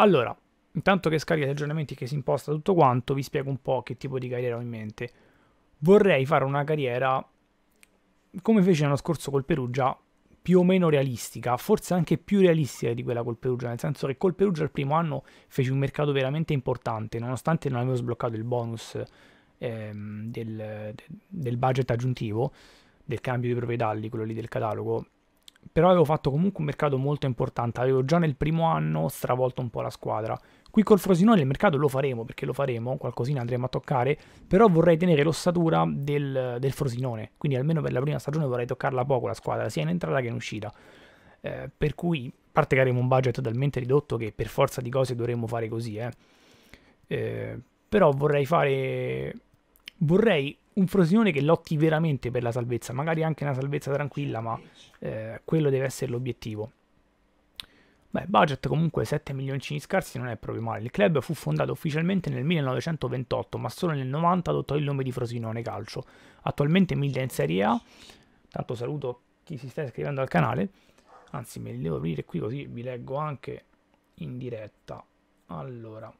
Allora, intanto che scaricate gli aggiornamenti che si imposta tutto quanto, vi spiego un po' che tipo di carriera ho in mente. Vorrei fare una carriera come fece l'anno scorso col Perugia, più o meno realistica, forse anche più realistica di quella col Perugia, nel senso che col Perugia il primo anno feci un mercato veramente importante, nonostante non avevo sbloccato il bonus ehm, del, del budget aggiuntivo, del cambio di proprietà, quello lì del catalogo, però avevo fatto comunque un mercato molto importante, avevo già nel primo anno stravolto un po' la squadra. Qui col Frosinone il mercato lo faremo, perché lo faremo, qualcosina andremo a toccare, però vorrei tenere l'ossatura del, del Frosinone, quindi almeno per la prima stagione vorrei toccarla poco la squadra, sia in entrata che in uscita. Eh, per cui, a parte che avremo un budget talmente ridotto, che per forza di cose dovremmo fare così, eh. Eh, però vorrei fare... vorrei un Frosinone che lotti veramente per la salvezza, magari anche una salvezza tranquilla, ma eh, quello deve essere l'obiettivo. Beh, budget comunque 7 milioncini scarsi non è proprio male. Il club fu fondato ufficialmente nel 1928, ma solo nel 90 adottò il nome di Frosinone Calcio. Attualmente miglia in Serie A. Tanto saluto chi si sta iscrivendo al canale. Anzi, me li devo aprire qui così vi leggo anche in diretta. Allora,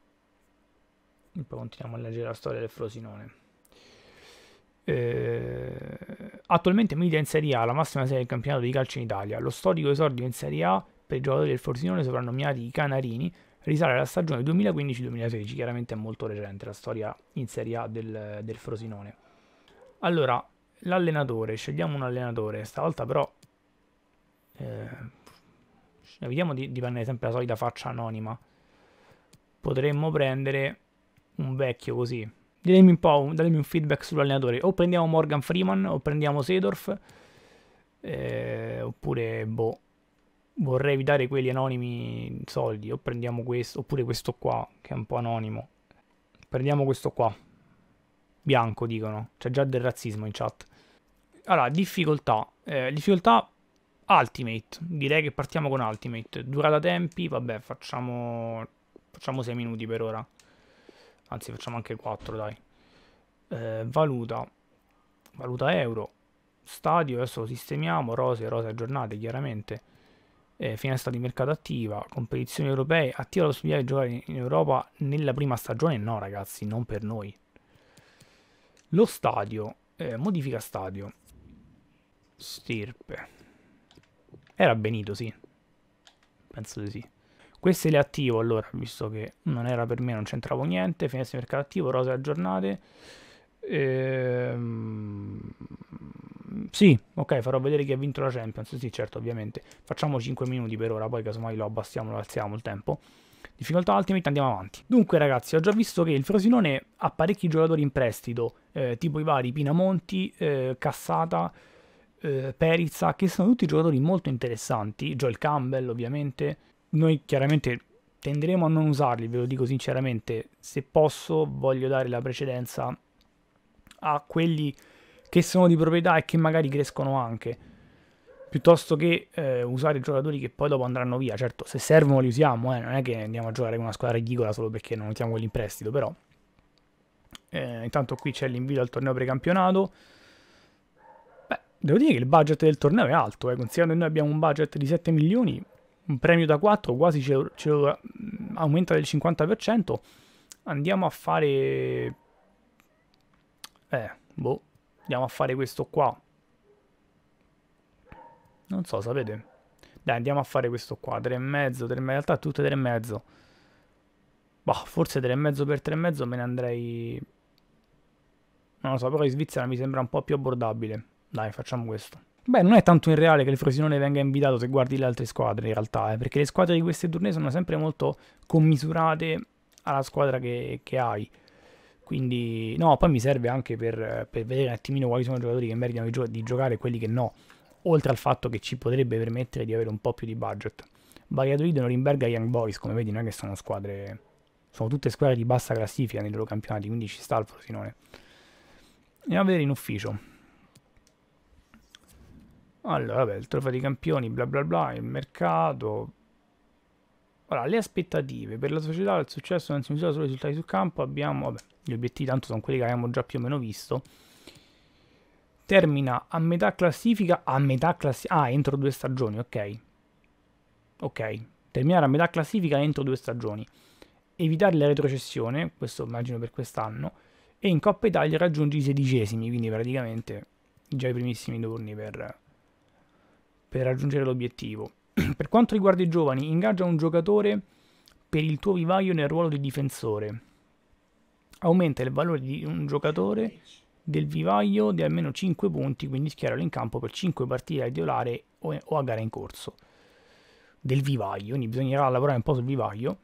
poi continuiamo a leggere la storia del Frosinone. Eh, attualmente milita in Serie A, la massima serie del campionato di calcio in Italia. Lo storico esordio in Serie A per i giocatori del Forsinone, soprannominati i Canarini, risale alla stagione 2015-2016. Chiaramente è molto recente la storia in Serie A del, del Frosinone. Allora, l'allenatore, scegliamo un allenatore, stavolta però eh, evitiamo di, di prendere sempre la solita faccia anonima. Potremmo prendere un vecchio così, Ditemi un po', datemi un feedback sull'allenatore. O prendiamo Morgan Freeman, o prendiamo Sedorf, eh, oppure, boh, vorrei evitare quelli anonimi soldi. O prendiamo questo, oppure questo qua, che è un po' anonimo. Prendiamo questo qua. Bianco, dicono. C'è già del razzismo in chat. Allora, difficoltà. Eh, difficoltà Ultimate. Direi che partiamo con Ultimate. Durata tempi, vabbè, facciamo, facciamo 6 minuti per ora anzi facciamo anche 4 dai eh, valuta valuta euro stadio adesso lo sistemiamo rose rose aggiornate chiaramente eh, finestra di mercato attiva competizioni europee attiva la possibilità di giocare in Europa nella prima stagione no ragazzi non per noi lo stadio eh, modifica stadio stirpe era benito sì penso di sì queste le attivo allora, visto che non era per me, non c'entravo niente. Finestre di mercato attivo, rose aggiornate. Ehm... Sì, ok, farò vedere chi ha vinto la Champions. Sì, certo, ovviamente. Facciamo 5 minuti per ora, poi casomai lo abbassiamo, lo alziamo il tempo. Difficoltà ultimate, andiamo avanti. Dunque ragazzi, ho già visto che il Frosinone ha parecchi giocatori in prestito, eh, tipo i vari Pinamonti, eh, Cassata, eh, Perizza, che sono tutti giocatori molto interessanti. Joel Campbell, ovviamente noi chiaramente tenderemo a non usarli, ve lo dico sinceramente, se posso voglio dare la precedenza a quelli che sono di proprietà e che magari crescono anche, piuttosto che eh, usare giocatori che poi dopo andranno via, certo se servono li usiamo, eh, non è che andiamo a giocare con una squadra ridicola solo perché non usiamo quelli in prestito, però eh, intanto qui c'è l'invito al torneo precampionato, Beh, devo dire che il budget del torneo è alto, eh, considerando che noi abbiamo un budget di 7 milioni, un premio da 4 quasi ce lo, ce lo mm, aumenta del 50%, andiamo a fare... Eh, boh, andiamo a fare questo qua. Non so, sapete? Dai, andiamo a fare questo qua, 3,5, 3,5, in realtà tutte 3,5. Boh, forse 3,5 per 3,5 me ne andrei... Non lo so, però in Svizzera mi sembra un po' più abbordabile. Dai, facciamo questo. Beh, non è tanto irreale che il Frosinone venga invitato se guardi le altre squadre in realtà, eh, perché le squadre di queste tournée sono sempre molto commisurate alla squadra che, che hai. Quindi, no, poi mi serve anche per, per vedere un attimino quali sono i giocatori che meritano di, gio- di giocare e quelli che no. Oltre al fatto che ci potrebbe permettere di avere un po' più di budget. Valladolid, Norimberga e Young Boys, come vedi, non è che sono squadre. Sono tutte squadre di bassa classifica nei loro campionati, quindi ci sta il Frosinone. Andiamo a vedere in ufficio. Allora, vabbè, il trofeo dei campioni, bla bla bla, il mercato. Ora, le aspettative per la società il successo non si misura solo i risultati sul campo, abbiamo, vabbè, gli obiettivi tanto sono quelli che abbiamo già più o meno visto. Termina a metà classifica, a metà classifica, ah, entro due stagioni, ok. Ok, terminare a metà classifica entro due stagioni. Evitare la retrocessione, questo immagino per quest'anno, e in Coppa Italia raggiunge i sedicesimi, quindi praticamente già i primissimi turni per, per raggiungere l'obiettivo. per quanto riguarda i giovani, ingaggia un giocatore per il tuo vivaio nel ruolo di difensore. Aumenta il valore di un giocatore del vivaio di almeno 5 punti, quindi schieralo in campo per 5 partite a titolare o a gara in corso. Del vivaio, quindi bisognerà lavorare un po' sul vivaio.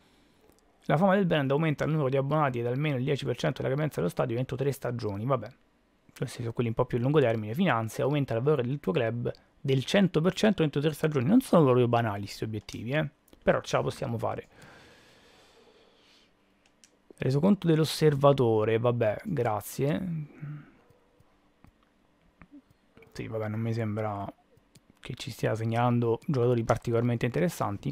La fama del brand aumenta il numero di abbonati ed almeno il 10% della capienza dello stadio entro 3 stagioni, vabbè. Questi sono quelli un po' più a lungo termine. Finanze, aumenta il valore del tuo club del 100% entro tre stagioni. Non sono proprio banali questi obiettivi, eh? però ce la possiamo fare. Reso conto dell'osservatore, vabbè, grazie. Sì, vabbè, non mi sembra che ci stia segnalando giocatori particolarmente interessanti.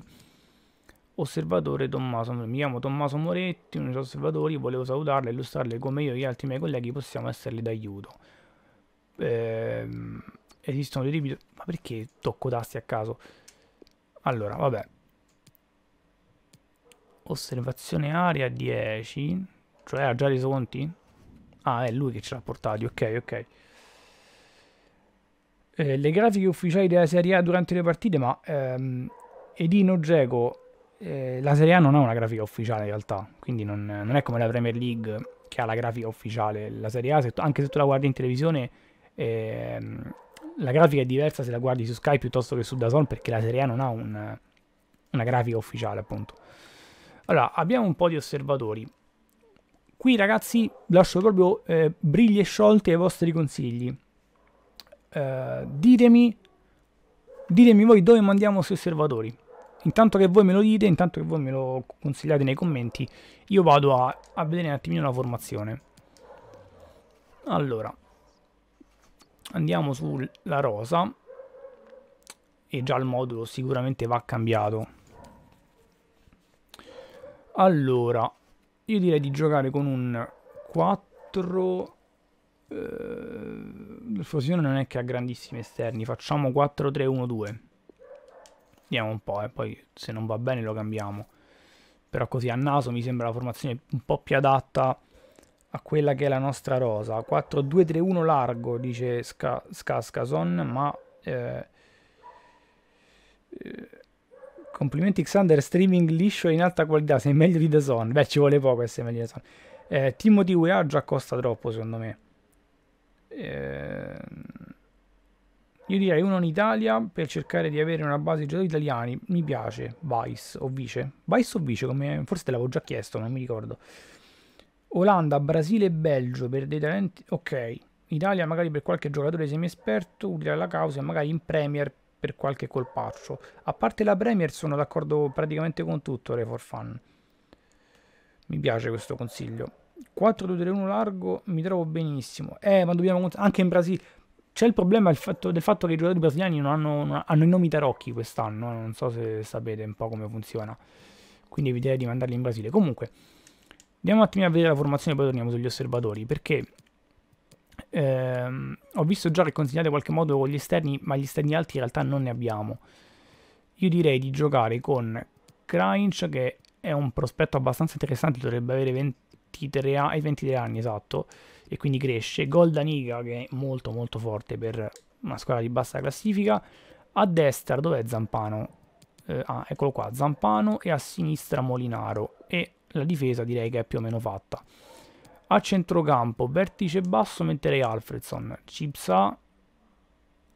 Osservatore Tommaso, mi chiamo Tommaso Moretti, uno dei osservatori, volevo salutarla e illustrarle come io e gli altri miei colleghi possiamo esserle d'aiuto. Ehm esistono dei limiti. Ma perché tocco tasti a caso? Allora, vabbè. Osservazione aria 10. Cioè ha già reso conti? Ah, è lui che ce l'ha portati, ok, ok. Eh, le grafiche ufficiali della Serie A durante le partite, ma ehm, Edino Geco, eh, la Serie A non ha una grafica ufficiale in realtà, quindi non, non, è come la Premier League che ha la grafica ufficiale, la Serie A, se tu, anche se tu la guardi in televisione, eh, la grafica è diversa se la guardi su Sky piuttosto che su Dazon perché la Serie A non ha un, una grafica ufficiale appunto. Allora, abbiamo un po' di osservatori. Qui ragazzi lascio proprio eh, briglie sciolte ai vostri consigli. Eh, ditemi, ditemi voi dove mandiamo questi osservatori. Intanto che voi me lo dite, intanto che voi me lo consigliate nei commenti, io vado a, a vedere un attimino la formazione. Allora, andiamo sulla rosa e già il modulo sicuramente va cambiato allora io direi di giocare con un 4 eh, il fusione non è che ha grandissimi esterni facciamo 4-3-1-2 vediamo un po' e eh, poi se non va bene lo cambiamo però così a naso mi sembra la formazione un po' più adatta a quella che è la nostra rosa. 4-2-3-1 largo, dice Ska, Skaskason, ma... Eh, eh, complimenti Xander, streaming liscio in alta qualità, sei meglio di The Dazon. Beh, ci vuole poco essere meglio di Dazon. Eh, Timothy Weah già costa troppo, secondo me. Eh, io direi uno in Italia per cercare di avere una base di giocatori italiani. Mi piace Vice o Vice. Vice o Vice, come forse te l'avevo già chiesto, non mi ricordo. Olanda, Brasile e Belgio per dei talenti. Ok. Italia magari per qualche giocatore semi-esperto, utile alla causa, e magari in Premier per qualche colpaccio. A parte la Premier sono d'accordo praticamente con tutto, Re for Fun. Mi piace questo consiglio. 4-2-3-1 largo, mi trovo benissimo. Eh, ma dobbiamo... Anche in Brasile... C'è il problema del fatto, del fatto che i giocatori brasiliani non hanno, non hanno i nomi tarocchi quest'anno, eh, non so se sapete un po' come funziona. Quindi eviterei di mandarli in Brasile. Comunque, Andiamo un attimo a vedere la formazione, e poi torniamo sugli osservatori, perché ehm, ho visto già che consigliate in qualche modo con gli esterni, ma gli esterni alti in realtà non ne abbiamo. Io direi di giocare con Crunch, che è un prospetto abbastanza interessante, dovrebbe avere 23, anni, 23 anni esatto, e quindi cresce. Goldaniga, che è molto molto forte per una squadra di bassa classifica. A destra, dov'è Zampano? Eh, ah, eccolo qua, Zampano e a sinistra Molinaro. E la difesa direi che è più o meno fatta. A centrocampo, vertice basso, metterei Alfredson, Cipsa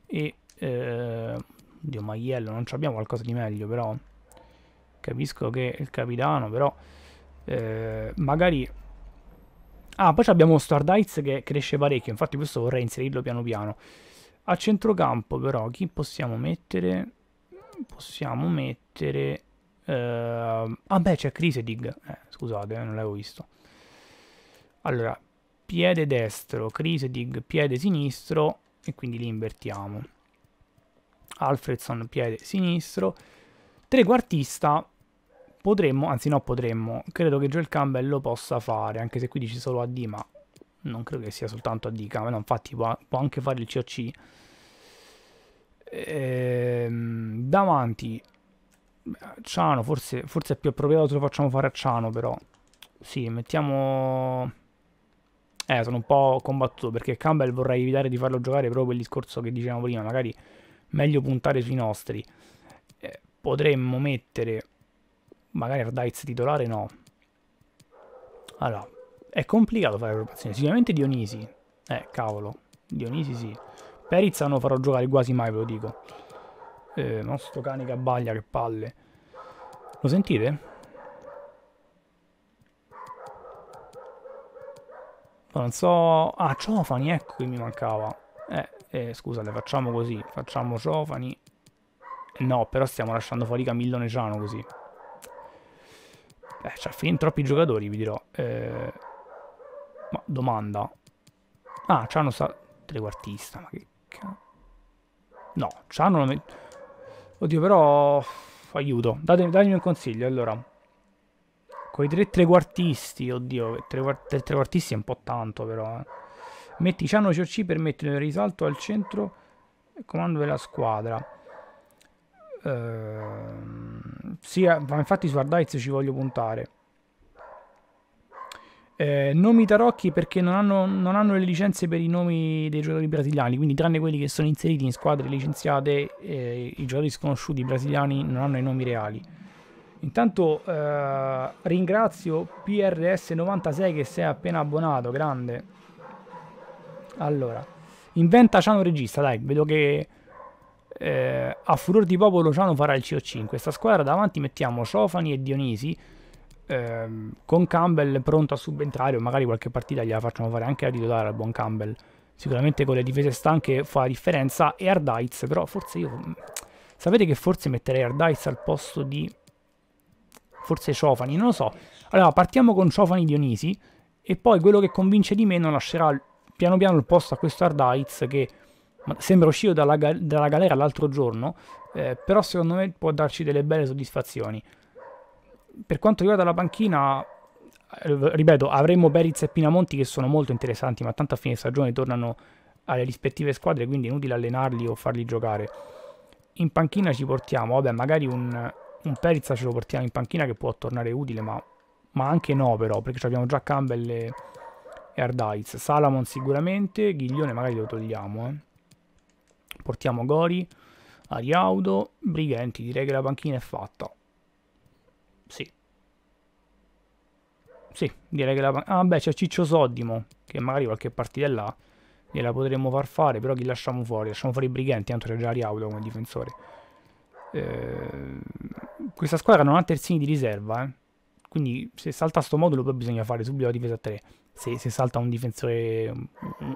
e... Eh, oddio, Maiello, non abbiamo qualcosa di meglio però. Capisco che è il capitano, però... Eh, magari... Ah, poi abbiamo Stardites che cresce parecchio, infatti questo vorrei inserirlo piano piano. A centrocampo però, chi possiamo mettere? Possiamo mettere... Uh, ah beh, c'è Crisedig. Eh, scusate, eh, non l'avevo visto. Allora, piede destro, Crisedig, piede sinistro e quindi li invertiamo. Alfredson, piede sinistro. Trequartista, potremmo, anzi no potremmo, credo che Joel Campbell lo possa fare, anche se qui dice solo AD, ma non credo che sia soltanto AD Campbell, no, infatti può, può anche fare il COC. Ehm, davanti Ciano, forse, forse è più appropriato se lo facciamo fare a Ciano però. Sì, mettiamo... Eh, sono un po' combattuto perché Campbell vorrei evitare di farlo giocare proprio il discorso che dicevamo prima, magari meglio puntare sui nostri. Eh, potremmo mettere magari Ardites titolare no. Allora, è complicato fare la rotazione, sicuramente Dionisi. Eh, cavolo, Dionisi sì. Perizza non farò giocare quasi mai, ve lo dico. Eh, no, sto cane che abbaglia, che palle. Lo sentite? non so... Ah, ciofani, ecco che mi mancava. Eh, eh, scusate, facciamo così. Facciamo ciofani. Eh, no, però stiamo lasciando fuori Camillone Milloneciano così. Eh, c'ha fin troppi giocatori, vi dirò. Eh, ma domanda. Ah, c'hanno sta... Trequartista, ma che cazzo... No, c'hanno... Lo Oddio, però... Aiuto. Datemi, datemi un consiglio, allora. Con i tre trequartisti, oddio, tre, trequartisti è un po' tanto, però. Eh. Metti Ciano Ciorci per mettere il risalto al centro il comando della squadra. Ehm, sì, eh, ma infatti su Hard ci voglio puntare. Eh, nomi tarocchi perché non hanno, non hanno, le licenze per i nomi dei giocatori brasiliani, quindi tranne quelli che sono inseriti in squadre licenziate, eh, i giocatori sconosciuti brasiliani non hanno i nomi reali. Intanto eh, ringrazio PRS96 che si è appena abbonato, grande. Allora, inventa Ciano regista, dai, vedo che eh, a furor di popolo Ciano farà il CO5. Questa squadra davanti mettiamo Ciofani e Dionisi ehm, con Campbell pronto a subentrare o magari qualche partita gliela facciamo fare anche a titolare al buon Campbell sicuramente con le difese stanche fa la differenza e Ardites però forse io mm, sapete che forse metterei Ardites al posto di forse Ciofani non lo so allora partiamo con Ciofani Dionisi e poi quello che convince di meno lascerà piano piano il posto a questo Ardites che sembra uscito dalla, dalla galera l'altro giorno eh, però secondo me può darci delle belle soddisfazioni per quanto riguarda la panchina, eh, ripeto, avremo Beriz e Pinamonti che sono molto interessanti, ma tanto a fine stagione tornano alle rispettive squadre, quindi è inutile allenarli o farli giocare. In panchina ci portiamo, vabbè, magari un, un Perizza ce lo portiamo in panchina che può tornare utile, ma, ma anche no però, perché abbiamo già Campbell e, e Ardaiz. Salamon sicuramente, Ghiglione magari lo togliamo, eh. Portiamo Gori, Ariaudo, Brighenti, direi che la panchina è fatta. Sì. Sì, direi che la... Ah, beh, c'è Ciccio Soddimo, che magari qualche partita là gliela potremmo far fare, però chi lasciamo fuori? Lasciamo fuori i briganti, tanto c'è già Riaudo come difensore. Eh, questa squadra non ha terzini di riserva, eh. Quindi se salta sto modulo poi bisogna fare subito la difesa a 3. Se, se, salta un difensore,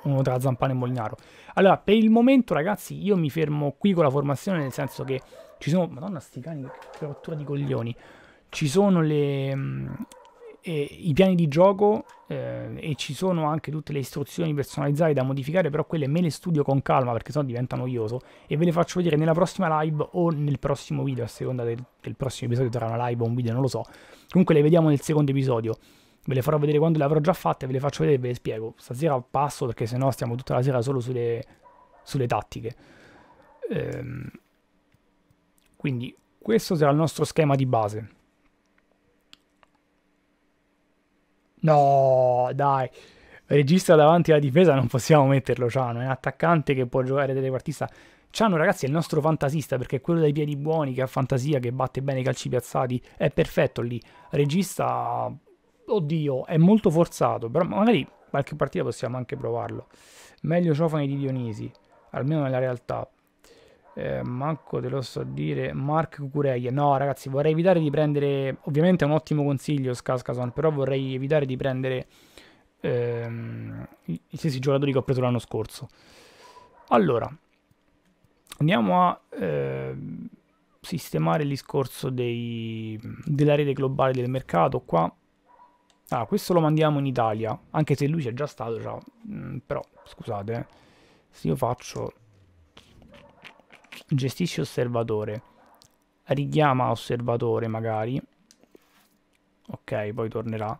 uno tra Zampano e Molinaro. Allora, per il momento ragazzi io mi fermo qui con la formazione, nel senso che ci sono... Madonna, sti cani, che rottura di coglioni ci sono le, mm, eh, i piani di gioco eh, e ci sono anche tutte le istruzioni personalizzate da modificare, però quelle me le studio con calma perché sennò diventa noioso e ve le faccio vedere nella prossima live o nel prossimo video, a seconda del, del prossimo episodio sarà una live o un video, non lo so. Comunque le vediamo nel secondo episodio. Ve le farò vedere quando le avrò già fatte, ve le faccio vedere e ve le spiego. Stasera passo perché sennò stiamo tutta la sera solo sulle, sulle tattiche. Ehm, quindi questo sarà il nostro schema di base. No, dai. Regista davanti alla difesa non possiamo metterlo Ciano, è un attaccante che può giocare trequartista. Ciano ragazzi è il nostro fantasista perché è quello dai piedi buoni che ha fantasia, che batte bene i calci piazzati, è perfetto lì. Regista, oddio, è molto forzato, però magari qualche partita possiamo anche provarlo. Meglio Ciofani di Dionisi, almeno nella realtà eh, manco te lo so dire, Mark Cucurella. No, ragazzi, vorrei evitare di prendere. Ovviamente è un ottimo consiglio, Scascason, però vorrei evitare di prendere ehm, i stessi giocatori che ho preso l'anno scorso. Allora, andiamo a eh, sistemare il discorso dei, della rete globale del mercato qua. Ah, questo lo mandiamo in Italia, anche se lui c'è già stato, cioè, mh, mm, però scusate, eh, se io faccio gestisci osservatore richiama osservatore magari ok poi tornerà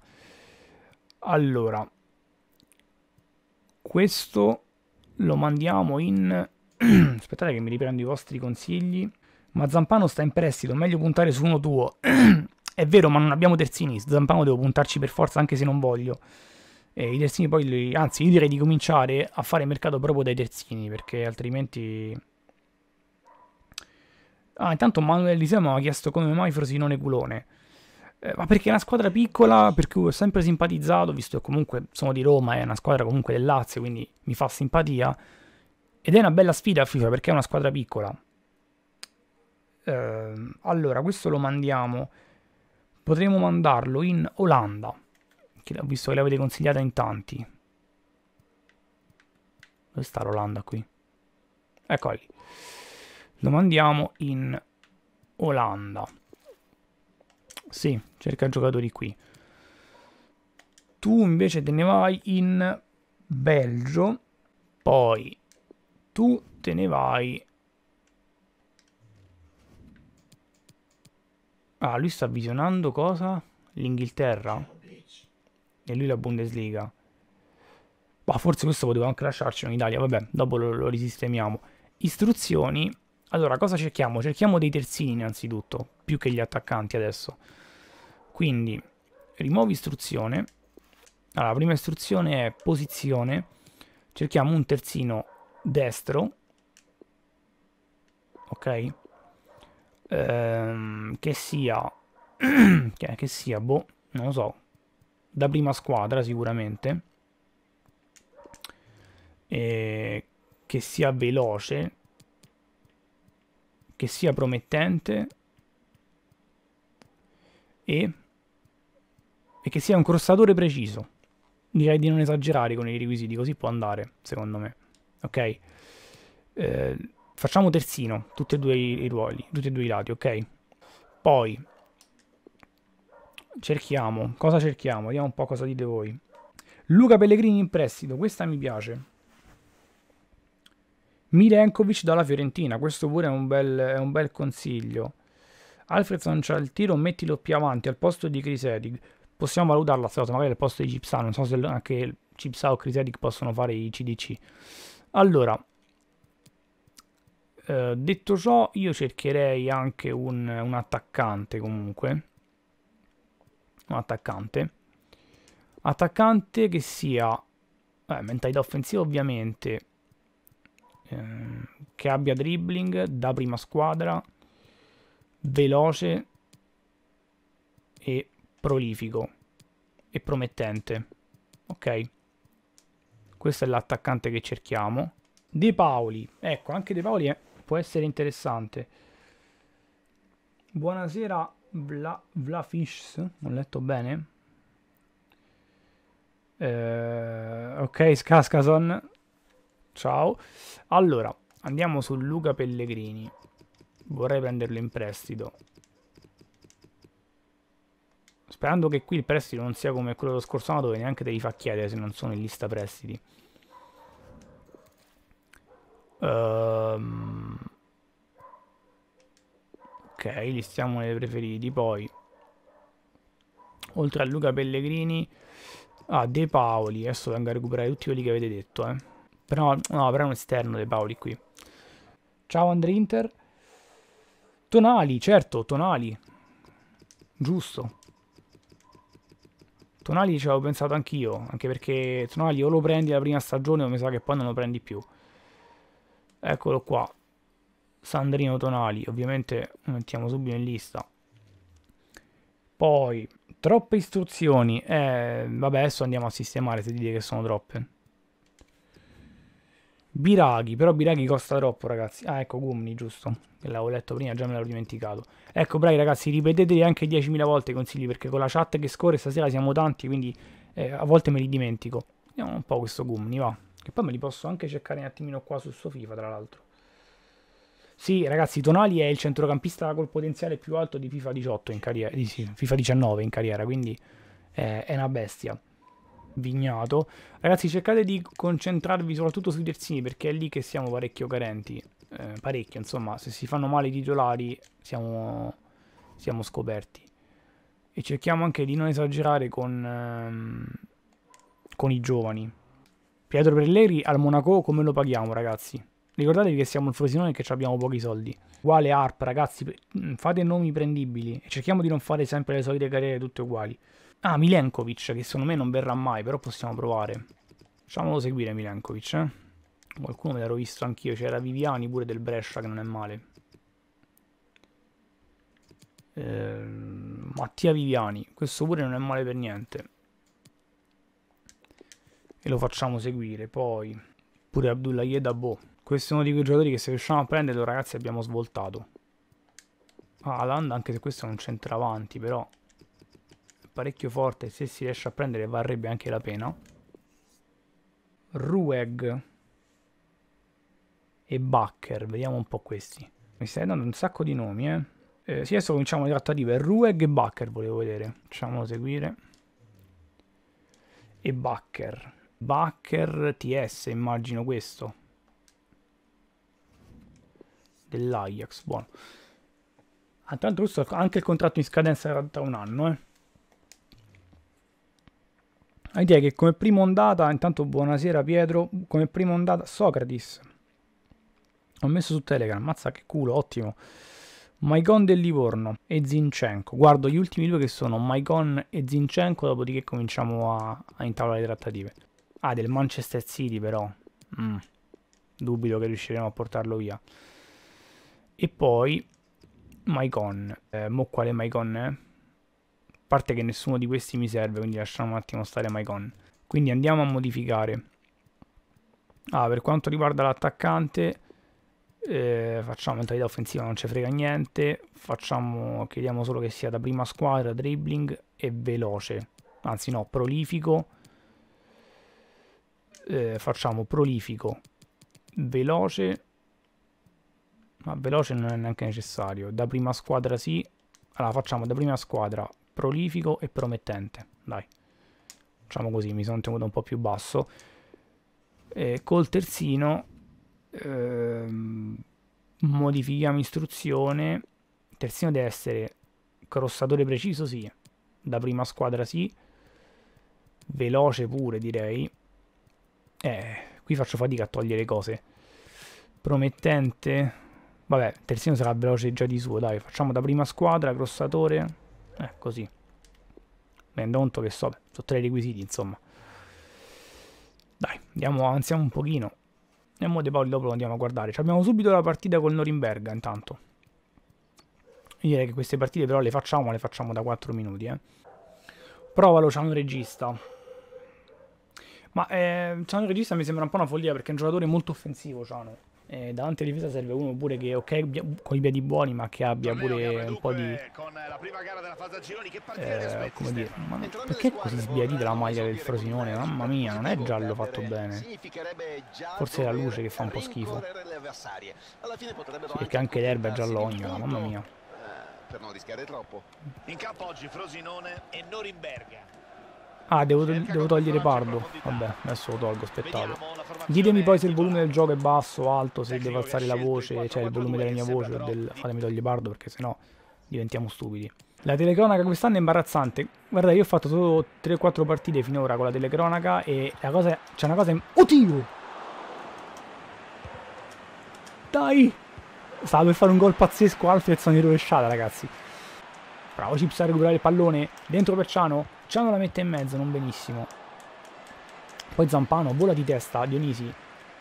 allora questo lo mandiamo in aspettate che mi riprendo i vostri consigli ma Zampano sta in prestito meglio puntare su uno tuo è vero ma non abbiamo terzini Zampano devo puntarci per forza anche se non voglio e i terzini poi li... anzi io direi di cominciare a fare mercato proprio dai terzini perché altrimenti Ah, intanto Manuel Lisemo ha chiesto come mai Frosinone culone. Eh, ma perché è una squadra piccola, per cui ho sempre simpatizzato, visto che comunque sono di Roma, è una squadra comunque del Lazio, quindi mi fa simpatia. Ed è una bella sfida a FIFA perché è una squadra piccola. Eh, allora, questo lo mandiamo. Potremmo mandarlo in Olanda, che ho visto che l'avete consigliata in tanti. Dove sta l'Olanda qui? Eccoli. Lo mandiamo in Olanda. Sì, cerca giocatori qui. Tu invece te ne vai in Belgio, poi tu te ne vai... Ah, lui sta visionando cosa? L'Inghilterra? E lui la Bundesliga. Ma forse questo potevo anche lasciarci in Italia, vabbè, dopo lo, lo risistemiamo. Istruzioni, allora, cosa cerchiamo? Cerchiamo dei terzini innanzitutto, più che gli attaccanti adesso. Quindi, rimuovi istruzione. Allora, la prima istruzione è posizione. Cerchiamo un terzino destro. Ok? Ehm, che sia... che, che sia, boh, non lo so. Da prima squadra sicuramente. E che sia veloce che sia promettente e, e che sia un crossadore preciso. Direi di non esagerare con i requisiti, così può andare, secondo me. Ok? Eh, facciamo terzino, tutti e due i ruoli, tutti e due i lati, ok? Poi cerchiamo, cosa cerchiamo? Vediamo un po' cosa dite voi. Luca Pellegrini in prestito, questa mi piace. Milenkovic dalla Fiorentina, questo pure è un bel, è un bel consiglio. Alfredson c'ha il tiro, mettilo più avanti al posto di Crisedig. Possiamo valutarla sta cosa, magari al posto di Gipsa, non so se anche Gipsa o Crisedig possono fare i CDC. Allora, eh, detto ciò, io cercherei anche un, un attaccante comunque. Un attaccante. Attaccante che sia... Eh, mentalità offensiva ovviamente Ehm, che abbia dribbling da prima squadra, veloce e prolifico e promettente. Ok? Questo è l'attaccante che cerchiamo. De Paoli, ecco, anche De Paoli è, può essere interessante. Buonasera Vla, Vlafish, ho letto bene. Eh, ok, Skaskason ciao. Allora, andiamo su Luca Pellegrini. Vorrei prenderlo in prestito. Sperando che qui il prestito non sia come quello dello scorso anno dove neanche te li fa chiedere se non sono in lista prestiti. Um... Ok, listiamo nei preferiti. Poi, oltre a Luca Pellegrini, a ah, De Paoli. Adesso vengo a recuperare tutti quelli che avete detto, eh. Però, no, avrà un esterno De Paoli qui. Ciao Andre Inter. Tonali, certo, Tonali. Giusto. Tonali ci avevo pensato anch'io, anche perché Tonali o lo prendi la prima stagione o mi sa che poi non lo prendi più. Eccolo qua. Sandrino Tonali, ovviamente lo mettiamo subito in lista. Poi, troppe istruzioni. Eh, vabbè, adesso andiamo a sistemare se dite che sono troppe. Biraghi, però Biraghi costa troppo ragazzi. Ah ecco Gumni, giusto, l'avevo letto prima, già me l'avevo dimenticato. Ecco bravi ragazzi, ripeteteli anche 10.000 volte i consigli perché con la chat che scorre stasera siamo tanti, quindi eh, a volte me li dimentico. Vediamo un po' questo Gumni, va. Che poi me li posso anche cercare un attimino qua su suo FIFA, tra l'altro. Sì, ragazzi, Tonali è il centrocampista col potenziale più alto di FIFA 18 in carriera, sì, FIFA 19 in carriera, quindi eh, è una bestia vignato. Ragazzi, cercate di concentrarvi soprattutto sui terzini perché è lì che siamo parecchio carenti. Eh, parecchio, insomma, se si fanno male i titolari siamo, siamo scoperti. E cerchiamo anche di non esagerare con, ehm, con i giovani. Pietro Perleri al Monaco come lo paghiamo, ragazzi? Ricordatevi che siamo il Frosinone e che abbiamo pochi soldi. Uguale ARP, ragazzi, fate nomi prendibili e cerchiamo di non fare sempre le solite carriere tutte uguali. Ah, Milenkovic, che secondo me non verrà mai, però possiamo provare. Facciamolo seguire Milenkovic, eh. Qualcuno me l'ero visto anch'io, c'era Viviani pure del Brescia che non è male. Eh, Mattia Viviani, questo pure non è male per niente. E lo facciamo seguire, poi pure Abdullah Yedabo. Questo è uno di quei giocatori che se riusciamo a prenderlo ragazzi abbiamo svoltato. Ah, Haaland, ah, anche se questo non c'entra avanti, però parecchio forte, se si riesce a prendere varrebbe anche la pena. Rueg e Bakker, vediamo un po' questi. Mi stai dando un sacco di nomi, eh. eh sì, adesso cominciamo le trattative. Rueg e Bakker volevo vedere. Facciamolo seguire. E Bakker. Bakker TS, immagino questo. Dell'Ajax, buono. Ah, tra anche il contratto in scadenza era da un anno, eh. La idea è che come prima ondata, intanto buonasera Pietro, come prima ondata Socrates. Ho messo su Telegram, mazza che culo, ottimo. Maicon del Livorno e Zinchenko. Guardo gli ultimi due che sono Maicon e Zinchenko, dopodiché cominciamo a, a intavolare le trattative. Ah, del Manchester City però. Mm. Dubito che riusciremo a portarlo via. E poi Maicon. Eh, mo quale Maicon è? Eh? parte che nessuno di questi mi serve, quindi lasciamo un attimo stare Maicon. Quindi andiamo a modificare. Ah, per quanto riguarda l'attaccante, eh, facciamo mentalità offensiva, non ci frega niente. Facciamo, chiediamo solo che sia da prima squadra, dribbling e veloce. Anzi no, prolifico. Eh, facciamo prolifico, veloce. Ma veloce non è neanche necessario. Da prima squadra sì. Allora facciamo da prima squadra prolifico e promettente. Dai, facciamo così, mi sono tenuto un po' più basso. E col terzino ehm, modifichiamo istruzione. Terzino deve essere crossatore preciso, sì. Da prima squadra sì. Veloce pure, direi. Eh, qui faccio fatica a togliere cose. Promettente. Vabbè, terzino sarà veloce già di suo, dai. Facciamo da prima squadra, crossatore eh, così mi rendo conto che so, sono tre requisiti insomma dai, andiamo, avanziamo un pochino e mo De Paoli dopo lo andiamo a guardare cioè, abbiamo subito la partita col Norimberga intanto Io direi che queste partite però le facciamo le facciamo da 4 minuti eh. provalo c'è un regista ma eh, c'è un regista mi sembra un po' una follia perché è un giocatore molto offensivo Ciano eh, davanti alla difesa serve uno pure che ok con i piedi buoni ma che abbia pure un po' di eh, come dire ma perché è così sbiadita la maglia del Frosinone mamma mia non è giallo fatto bene forse è la luce che fa un po' schifo perché anche l'erba è giallognola mamma mia eh, per non rischiare troppo in campo oggi Frosinone e Norimberga Ah, devo, devo togliere Pardo. Vabbè, adesso lo tolgo, aspettate. Ditemi poi se il volume del gioco è basso o alto, se devo alzare la voce, cioè il volume della mia voce, del... fatemi togliere Pardo perché sennò diventiamo stupidi. La telecronaca quest'anno è imbarazzante. Guarda, io ho fatto solo 3-4 partite finora con la telecronaca e la cosa... c'è una cosa... In... Oddio! Dai! Stava per fare un gol pazzesco, Alfredson in rovesciata, ragazzi. Bravo Chips a recuperare il pallone. Dentro Perciano. Ciano la mette in mezzo, non benissimo. Poi Zampano, vola di testa, Dionisi.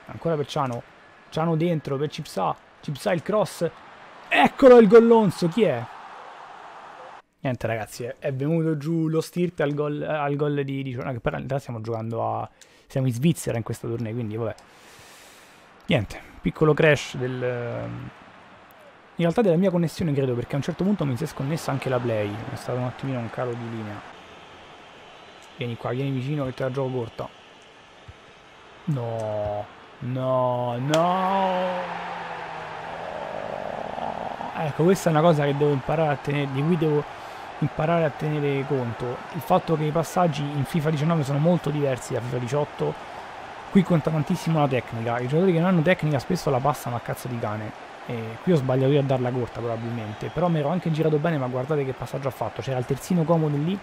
Ancora per Ciano. Ciano dentro per Cipsa. Cipsa il cross. Eccolo il gollonzo, chi è? Niente ragazzi, è venuto giù lo stirt al gol, al gol di, di Ciano. però in realtà stiamo giocando a... Siamo in Svizzera in questo torneo, quindi vabbè. Niente, piccolo crash del... In realtà della mia connessione credo, perché a un certo punto mi si è sconnessa anche la play. È stato un attimino un calo di linea. Vieni qua, vieni vicino che te la gioco corta. No, no, no. Ecco, questa è una cosa che devo imparare a tenere, di cui devo imparare a tenere conto. Il fatto che i passaggi in FIFA 19 sono molto diversi da FIFA 18, qui conta tantissimo la tecnica. I giocatori che non hanno tecnica spesso la passano a cazzo di cane. E qui ho sbagliato io a darla corta probabilmente, però mi ero anche girato bene, ma guardate che passaggio ha fatto. C'era il terzino comodo lì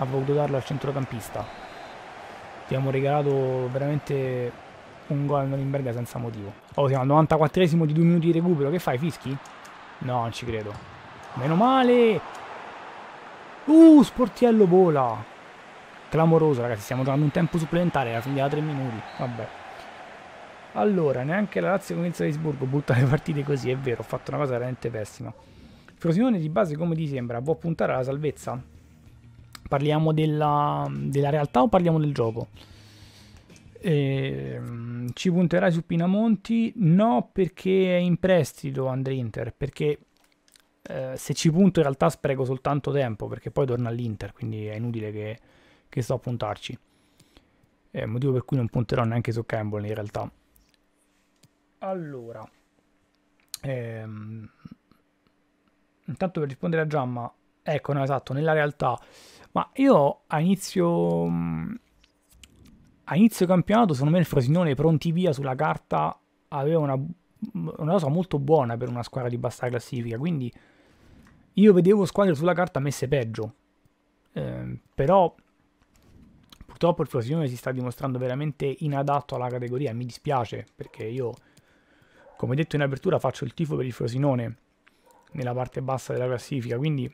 ha voluto darlo al centrocampista. Abbiamo regalato veramente un gol a Norimberga senza motivo. Oh, siamo al 94 esimo di 2 minuti di recupero. Che fai, fischi? No, non ci credo. Meno male! Uh, sportiello vola! Clamoroso, ragazzi. Stiamo trovando un tempo supplementare. Era finita 3 minuti. Vabbè. Allora, neanche la Lazio di Sburgo butta le partite così. È vero, ho fatto una cosa veramente pessima. Frosinone di base, come ti sembra, può puntare alla salvezza? Parliamo della, della realtà o parliamo del gioco? Eh, ci punterai su Pinamonti? No, perché è in prestito Andrinter, perché eh, se ci punto in realtà spreco soltanto tempo, perché poi torna all'Inter, quindi è inutile che, che sto a puntarci. Eh, motivo per cui non punterò neanche su Campbell in realtà. Allora, ehm, intanto per rispondere a Giamma, ecco, no, esatto, nella realtà ma io a inizio, mm, a inizio campionato, secondo me il Frosinone pronti via sulla carta aveva una, mm, una cosa molto buona per una squadra di bassa classifica, quindi io vedevo squadre sulla carta messe peggio. Eh, però purtroppo il Frosinone si sta dimostrando veramente inadatto alla categoria, mi dispiace perché io, come detto in apertura, faccio il tifo per il Frosinone nella parte bassa della classifica, quindi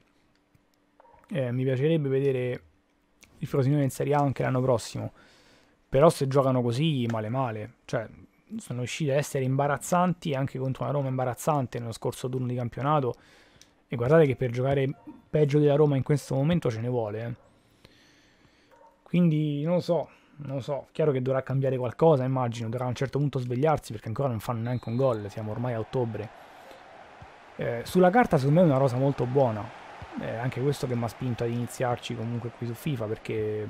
eh, mi piacerebbe vedere il Frosinone in Serie A anche l'anno prossimo. Però se giocano così, male male. Cioè, sono riusciti ad essere imbarazzanti anche contro una Roma imbarazzante nello scorso turno di campionato. E guardate che per giocare peggio della Roma in questo momento ce ne vuole. Eh. Quindi non lo so, non lo so. Chiaro che dovrà cambiare qualcosa, immagino. Dovrà a un certo punto svegliarsi perché ancora non fanno neanche un gol. Siamo ormai a ottobre. Eh, sulla carta secondo me è una rosa molto buona è eh, anche questo che mi ha spinto ad iniziarci comunque qui su FIFA perché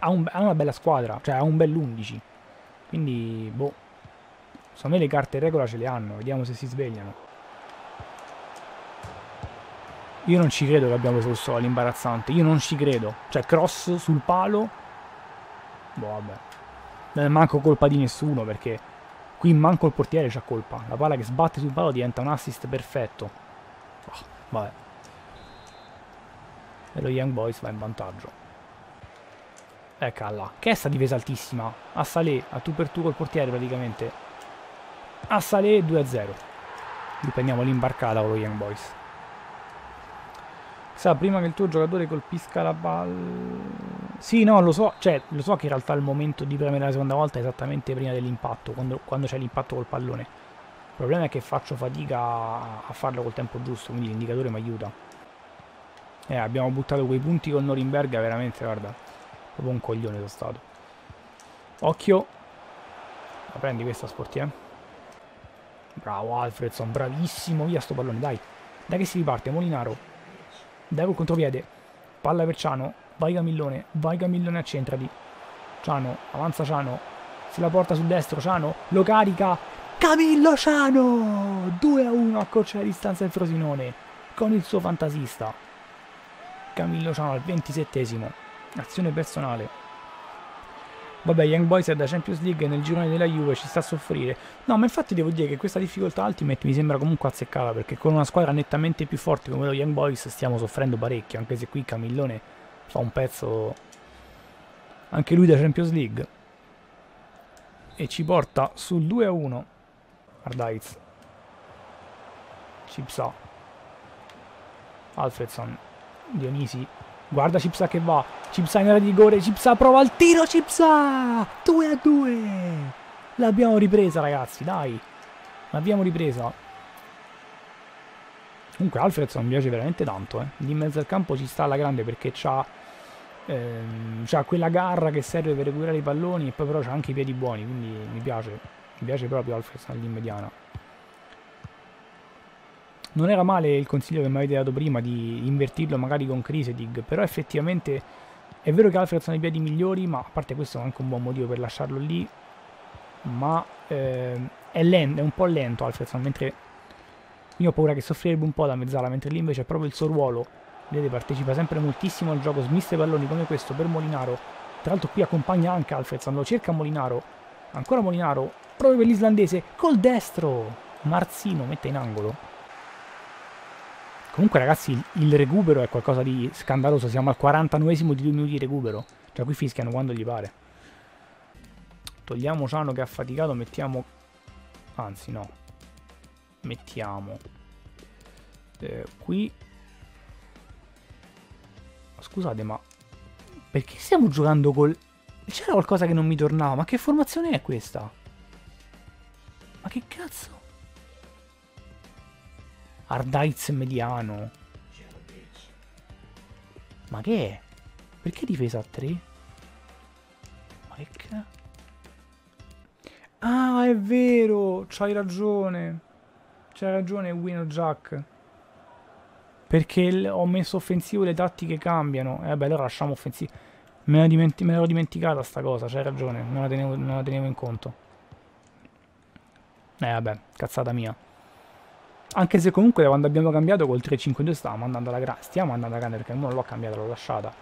ha, un, ha una bella squadra, cioè ha un bell'11. Quindi, boh, secondo me le carte regola ce le hanno, vediamo se si svegliano. Io non ci credo che abbiamo preso il gol imbarazzante. Io non ci credo. Cioè, cross sul palo. Boh, vabbè. Non è manco colpa di nessuno perché qui manco il portiere c'ha colpa. La palla che sbatte sul palo diventa un assist perfetto. Oh, vabbè e lo Young Boys va in vantaggio. Eccola là, che è sta difesa altissima, a Salé, a tu per tu col portiere praticamente. A Salé 2-0. Riprendiamo l'imbarcata con lo Young Boys. Sa, prima che il tuo giocatore colpisca la palla... Sì, no, lo so, cioè, lo so che in realtà il momento di premere la seconda volta è esattamente prima dell'impatto, quando, quando c'è l'impatto col pallone. Il problema è che faccio fatica a farlo col tempo giusto, quindi l'indicatore mi aiuta. Eh, abbiamo buttato quei punti con Norimberga, veramente, guarda. Proprio un coglione sono stato. Occhio. La prendi questa, Sportier. Eh? Bravo, Alfredson, bravissimo. Via sto pallone, dai. Dai che si riparte, Molinaro. Dai col contropiede. Palla per Ciano. Vai Camillone, vai Camillone, accentrati. Ciano, avanza Ciano. Se la porta sul destro, Ciano. Lo carica. Camillo Ciano! 2 a 1 accorcia la distanza del Frosinone. Con il suo fantasista. Camillo Ciano al 27esimo. Azione personale. Vabbè, Young Boys è da Champions League nel girone della Juve ci sta a soffrire. No, ma infatti devo dire che questa difficoltà Ultimate mi sembra comunque azzeccata, perché con una squadra nettamente più forte come lo Young Boys stiamo soffrendo parecchio, anche se qui Camillone fa un pezzo anche lui da Champions League. E ci porta sul 2-1 Ardaiz. Cipsa. Alfredson. Dionisi. Guarda Cipsa che va. Cipsa in area di rigore. Cipsa prova il tiro. Cipsa! 2 a 2. L'abbiamo ripresa ragazzi, dai. L'abbiamo ripresa. Comunque Alfredson mi piace veramente tanto. Eh. Lì in mezzo al campo ci sta alla grande perché c'ha, ehm, c'ha quella garra che serve per recuperare i palloni e poi però c'ha anche i piedi buoni. Quindi mi piace. Mi piace proprio Alfredson lì in mediana. Non era male il consiglio che mi avete dato prima di invertirlo magari con Crisedig, però effettivamente è vero che Alfred sono i piedi migliori, ma a parte questo è anche un buon motivo per lasciarlo lì, ma eh, è, lento, è un po' lento Alfredson, mentre io ho paura che soffrirebbe un po' da mezzala, mentre lì invece è proprio il suo ruolo, vedete partecipa sempre moltissimo al gioco, smiste palloni come questo per Molinaro, tra l'altro qui accompagna anche Alfredson, lo cerca Molinaro, ancora Molinaro, proprio per l'islandese, col destro, Marzino mette in angolo, Comunque ragazzi il recupero è qualcosa di scandaloso, siamo al 49esimo di 2 minuti di recupero. Cioè qui fischiano quando gli pare. Togliamo Ciano che ha faticato, mettiamo... Anzi no. Mettiamo... Eh, qui... Scusate ma... Perché stiamo giocando col... C'era qualcosa che non mi tornava, ma che formazione è questa? Ma che cazzo? Ardaiz mediano. Ma che è? Perché difesa a 3? Ma che cazzo? Ah, è vero! C'hai ragione. C'hai ragione, Wino Jack. Perché ho messo offensivo e le tattiche cambiano. Eh beh, allora lasciamo offensivo. Me l'ero dimenticata sta cosa, c'hai ragione. Non la, tenevo, non la tenevo in conto. Eh vabbè, cazzata mia. Anche se comunque quando abbiamo cambiato col 3-5-2 stavamo andando alla grande, stiamo andando alla grande perché non l'ho cambiata, l'ho lasciata,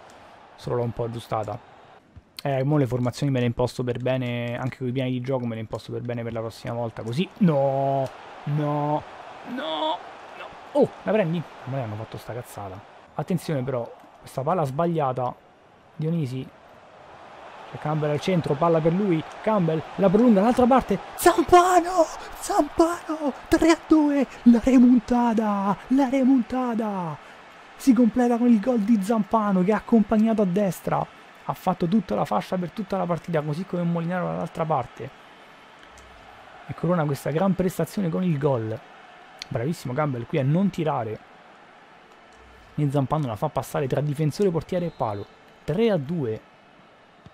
solo l'ho un po' aggiustata. Eh, mo le formazioni me le imposto per bene, anche con i piani di gioco me le imposto per bene per la prossima volta, così. No, no, no, no. Oh, la prendi? Ma hanno fatto sta cazzata. Attenzione però, questa palla sbagliata, Dionisi, Campbell al centro, palla per lui, Campbell la prolunga dall'altra parte, Zampano, Zampano, 3 a 2, la remontata, la remontata, si completa con il gol di Zampano che ha accompagnato a destra, ha fatto tutta la fascia per tutta la partita, così come Molinaro dall'altra parte, e corona questa gran prestazione con il gol, bravissimo Campbell qui a non tirare, e Zampano la fa passare tra difensore, portiere e palo, 3 a 2,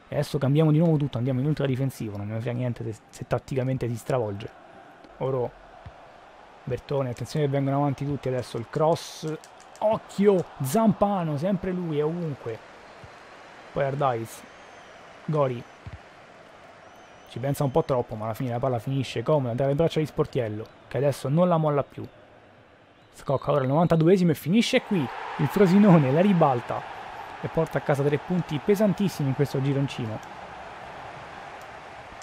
e adesso cambiamo di nuovo tutto, andiamo in ultra difensivo, non mi frega niente se, se tatticamente si stravolge. Oro, Bertone, attenzione che vengono avanti tutti adesso, il cross, occhio, Zampano, sempre lui, è ovunque. Poi Ardais, Gori, ci pensa un po' troppo, ma alla fine la palla finisce comoda dalle braccia di Sportiello, che adesso non la molla più. Scocca ora il 92esimo e finisce qui. Il Frosinone la ribalta e porta a casa tre punti pesantissimi in questo gironcino.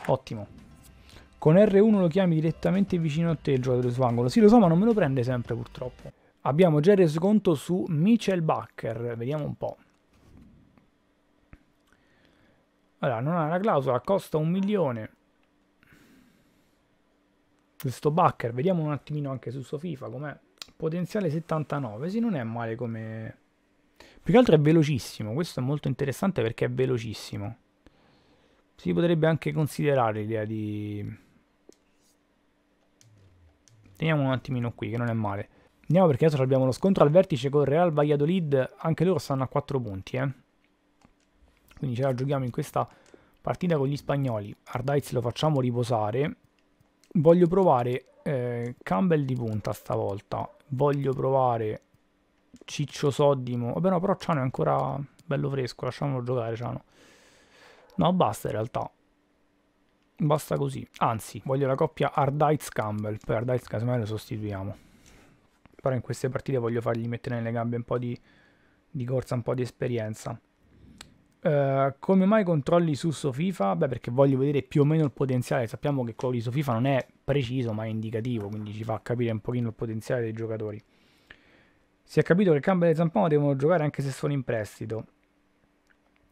Ottimo. Con R1 lo chiami direttamente vicino a te il giocatore su angolo. Sì, lo so, ma non me lo prende sempre purtroppo. Abbiamo già reso conto su Michel Bacher, vediamo un po'. Allora, non ha la clausola, costa un milione. Questo Bacher, vediamo un attimino anche su suo com'è. Potenziale 79, sì, non è male come più che altro è velocissimo, questo è molto interessante perché è velocissimo. Si potrebbe anche considerare l'idea di... Teniamo un attimino qui, che non è male. Andiamo perché adesso abbiamo lo scontro al vertice con Real Valladolid, anche loro stanno a 4 punti, eh. Quindi ce la giochiamo in questa partita con gli spagnoli. Ardaiz lo facciamo riposare. Voglio provare eh, Campbell di punta stavolta. Voglio provare Ciccio Soddimo. Vabbè no, però Ciano è ancora bello fresco, lasciamolo giocare Ciano. No, basta in realtà. Basta così. Anzi, voglio la coppia Ardites Campbell. Poi Ardites casomai lo sostituiamo. Però in queste partite voglio fargli mettere nelle gambe un po' di, di corsa, un po' di esperienza. Uh, come mai controlli su Sofifa? Beh, perché voglio vedere più o meno il potenziale. Sappiamo che quello di Sofifa non è preciso, ma è indicativo, quindi ci fa capire un pochino il potenziale dei giocatori. Si è capito che Campbell e Zampano devono giocare anche se sono in prestito.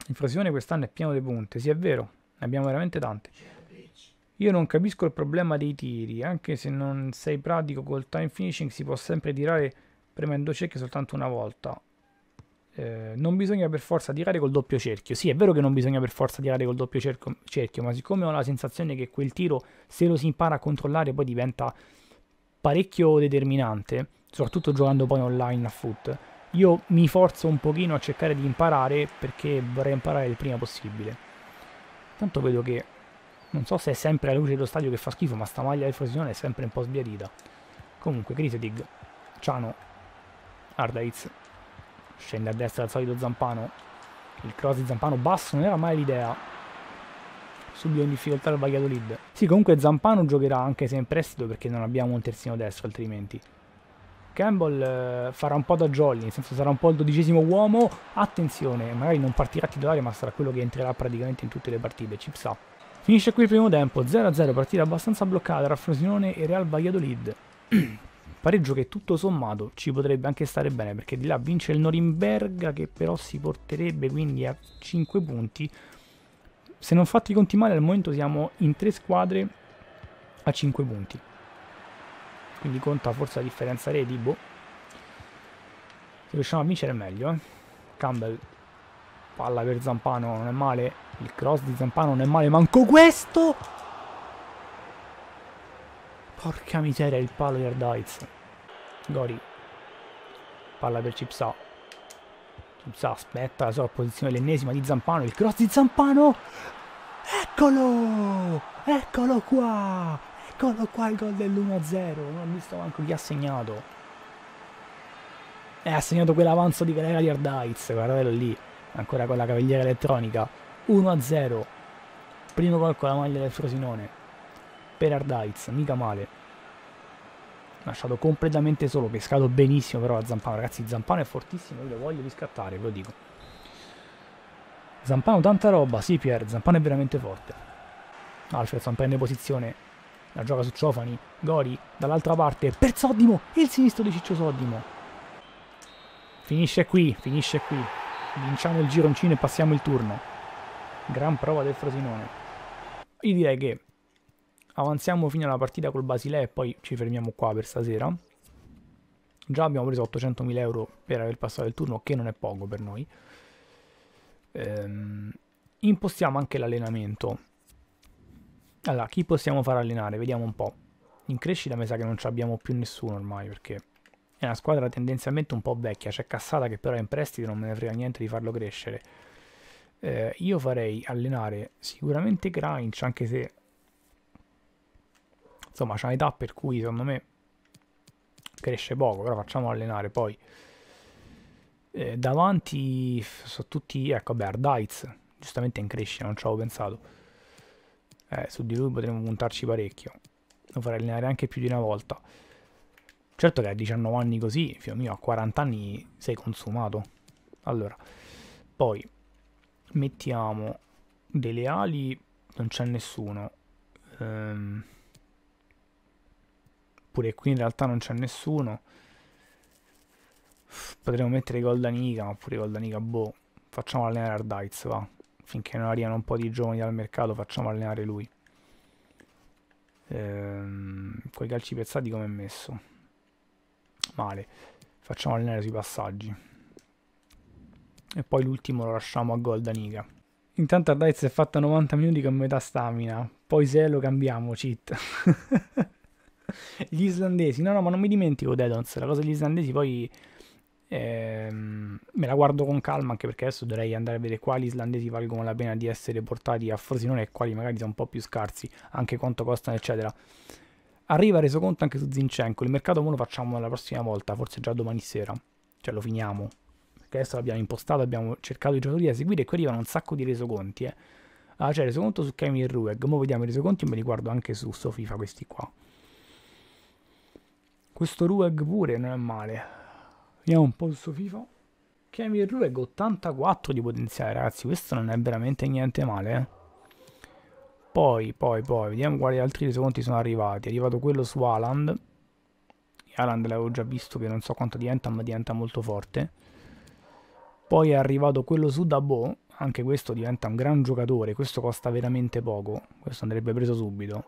Il Frosione quest'anno è pieno di punte, sì è vero, ne abbiamo veramente tante. Io non capisco il problema dei tiri, anche se non sei pratico col time finishing si può sempre tirare premendo cerchio soltanto una volta. Eh, non bisogna per forza tirare col doppio cerchio. Sì, è vero che non bisogna per forza tirare col doppio cerchio, cerchio ma siccome ho la sensazione che quel tiro, se lo si impara a controllare, poi diventa parecchio determinante, soprattutto giocando poi online a foot, io mi forzo un pochino a cercare di imparare perché vorrei imparare il prima possibile. Tanto vedo che non so se è sempre la luce dello stadio che fa schifo, ma sta maglia di Frosinone è sempre un po' sbiadita. Comunque, Crisetig, Ciano, Ardaiz, scende a destra dal solito Zampano, il cross di Zampano basso non era mai l'idea, subito in difficoltà il Valladolid. Sì, comunque Zampano giocherà anche se in prestito perché non abbiamo un terzino destro altrimenti. Campbell eh, farà un po' da jolly, nel senso sarà un po' il dodicesimo uomo. Attenzione, magari non partirà titolare, ma sarà quello che entrerà praticamente in tutte le partite, ci sa. Finisce qui il primo tempo, 0-0, partita abbastanza bloccata tra Frosinone e Real Valladolid. Pareggio che tutto sommato ci potrebbe anche stare bene, perché di là vince il Norimberga che però si porterebbe quindi a 5 punti se non fatti i conti male, al momento siamo in tre squadre a 5 punti. Quindi conta forse la differenza reti, boh. Se riusciamo a vincere è meglio, eh. Campbell, palla per Zampano, non è male. Il cross di Zampano non è male, manco questo! Porca miseria, il palo di Ardites. Gori. Palla per Cipsa. Zuzza aspetta la sua posizione, l'ennesima di Zampano, il cross di Zampano, eccolo, eccolo qua, eccolo qua il gol dell'1-0, non ho visto manco chi ha segnato. E eh, ha segnato quell'avanzo di galera di Ardaiz, guardatelo lì, ancora con la cavigliera elettronica, 1-0, primo gol con la maglia del Frosinone, per Ardaiz, mica male lasciato completamente solo, pescato benissimo però da Zampano, ragazzi Zampano è fortissimo, io lo voglio riscattare, ve lo dico. Zampano tanta roba, sì Pier, Zampano è veramente forte. Alfredson prende posizione, la gioca su Ciofani, Gori dall'altra parte, per Soddimo, il sinistro di Ciccio Soddimo. Finisce qui, finisce qui, vinciamo il gironcino e passiamo il turno. Gran prova del Frosinone. Io direi che avanziamo fino alla partita col Basilea e poi ci fermiamo qua per stasera. Già abbiamo preso 800.000 euro per aver passato il turno, che non è poco per noi. Ehm, impostiamo anche l'allenamento. Allora, chi possiamo far allenare? Vediamo un po'. In crescita mi sa che non abbiamo più nessuno ormai, perché è una squadra tendenzialmente un po' vecchia. C'è Cassata che però è in prestito, non me ne frega niente di farlo crescere. Eh, io farei allenare sicuramente Grinch, anche se insomma c'è un'età per cui secondo me cresce poco, però facciamo allenare poi. Eh, davanti sono tutti, ecco, beh, Ardites, giustamente in crescita, non ci avevo pensato. Eh, su di lui potremmo puntarci parecchio. Lo farei allenare anche più di una volta. Certo che a 19 anni così, figlio mio, a 40 anni sei consumato. Allora, poi mettiamo delle ali, non c'è nessuno. Ehm... Pure qui in realtà non c'è nessuno. Potremmo mettere Goldaniga, ma pure Goldaniga, boh. Facciamo allenare Ardites, va. Finché non arrivano un po' di giovani dal mercato, facciamo allenare lui. Ehm, con i calci pezzati come è messo? Male. Facciamo allenare sui passaggi. E poi l'ultimo lo lasciamo a Goldaniga. Intanto Ardites è fatta 90 minuti con metà stamina. Poi se lo cambiamo, cheat. Gli islandesi, no, no, ma non mi dimentico Dedons, la cosa degli islandesi poi ehm, me la guardo con calma anche perché adesso dovrei andare a vedere quali islandesi valgono la pena di essere portati a Frosinone e quali magari sono un po' più scarsi, anche quanto costano, eccetera. Arriva reso conto anche su Zinchenko, il mercato lo facciamo la prossima volta, forse già domani sera, cioè lo finiamo, perché adesso l'abbiamo impostato, abbiamo cercato i giocatori da seguire e qui arrivano un sacco di resoconti, eh. Ah, c'è cioè, resoconto su Kevin Rueg. Ora vediamo i resoconti e me li guardo anche su Sofifa questi qua. Questo Rueg pure non è male. Vediamo un po' il suo FIFA. Kevin Rueg 84 di potenziale, ragazzi. Questo non è veramente niente male, eh. Poi, poi, poi, vediamo quali altri resoconti sono arrivati. È arrivato quello su Aland. Aland l'avevo già visto che non so quanto diventa, ma diventa molto forte. Poi è arrivato quello su Dabo. Anche questo diventa un gran giocatore. Questo costa veramente poco. Questo andrebbe preso subito.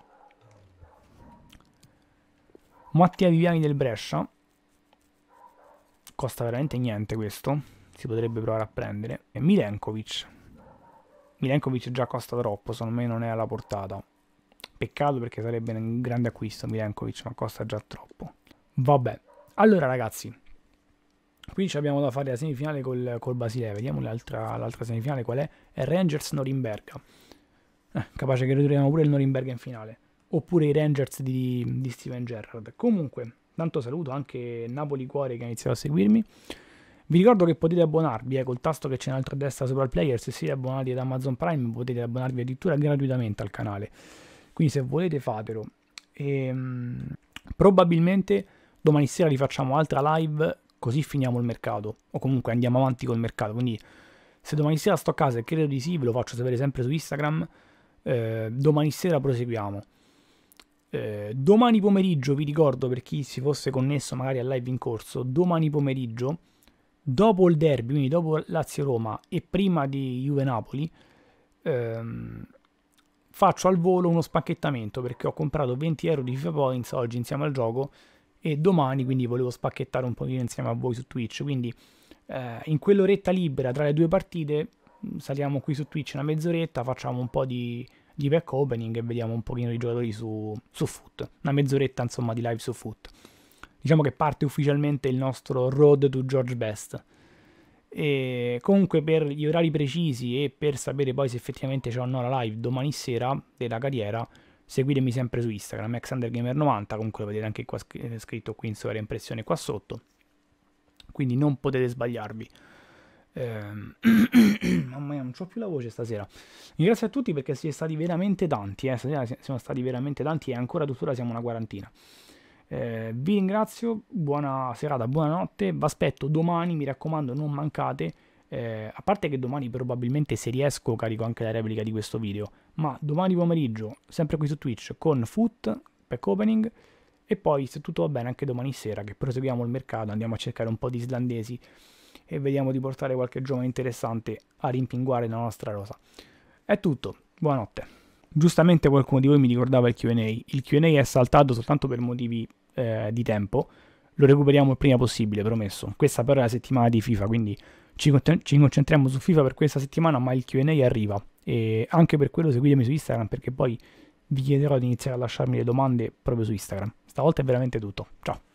Mattia Viviani del Brescia. Costa veramente niente questo. Si potrebbe provare a prendere. E Milenkovic. Milenkovic già costa troppo, secondo me non è alla portata. Peccato perché sarebbe un grande acquisto Milenkovic, ma costa già troppo. Vabbè. Allora ragazzi, qui abbiamo da fare la semifinale col, col Basilea. Vediamo l'altra, l'altra semifinale qual è. È Rangers-Norimberga. Eh, capace che ritroviamo pure il Norimberga in finale oppure i Rangers di, di Steven Gerrard. Comunque, tanto saluto anche Napoli Cuore che ha iniziato a seguirmi. Vi ricordo che potete abbonarvi eh, col tasto che c'è in alto a destra sopra il player, se siete abbonati ad Amazon Prime potete abbonarvi addirittura gratuitamente al canale, quindi se volete fatelo. E, ehm, probabilmente domani sera rifacciamo altra live così finiamo il mercato, o comunque andiamo avanti col mercato, quindi se domani sera sto a casa e credo di sì, ve lo faccio sapere sempre su Instagram, eh, domani sera proseguiamo. Eh, domani pomeriggio, vi ricordo per chi si fosse connesso magari al live in corso, domani pomeriggio, dopo il derby, quindi dopo Lazio-Roma e prima di Juve-Napoli, ehm, faccio al volo uno spacchettamento perché ho comprato 20 euro di FIFA Points oggi insieme al gioco e domani quindi volevo spacchettare un pochino insieme a voi su Twitch. Quindi eh, in quell'oretta libera tra le due partite mm, saliamo qui su Twitch una mezz'oretta, facciamo un po' di di pack opening e vediamo un pochino i giocatori su, su Foot, una mezz'oretta insomma di live su Foot. Diciamo che parte ufficialmente il nostro road to George Best. E comunque per gli orari precisi e per sapere poi se effettivamente c'è o no la live domani sera della carriera, seguitemi sempre su Instagram, ExanderGamer90, comunque lo vedete anche qua eh, scritto qui in sovraimpressione qua sotto, quindi non potete sbagliarvi. Eh, mamma mia, non ho più la voce stasera. Grazie a tutti perché siete stati veramente tanti. Eh. Stasera siamo stati veramente tanti e ancora tuttora siamo una quarantina. Eh, vi ringrazio, buona serata, buonanotte. Vi aspetto domani, mi raccomando, non mancate. Eh, a parte che domani probabilmente se riesco carico anche la replica di questo video. Ma domani pomeriggio, sempre qui su Twitch, con Foot, pack opening. E poi, se tutto va bene, anche domani sera che proseguiamo il mercato, andiamo a cercare un po' di islandesi e vediamo di portare qualche giovane interessante a rimpinguare la nostra rosa. È tutto, buonanotte. Giustamente qualcuno di voi mi ricordava il QA, il QA è saltato soltanto per motivi eh, di tempo, lo recuperiamo il prima possibile, promesso. Questa però è la settimana di FIFA, quindi ci, ci concentriamo su FIFA per questa settimana, ma il QA arriva. E anche per quello seguitemi su Instagram perché poi vi chiederò di iniziare a lasciarmi le domande proprio su Instagram. Stavolta è veramente tutto. Ciao!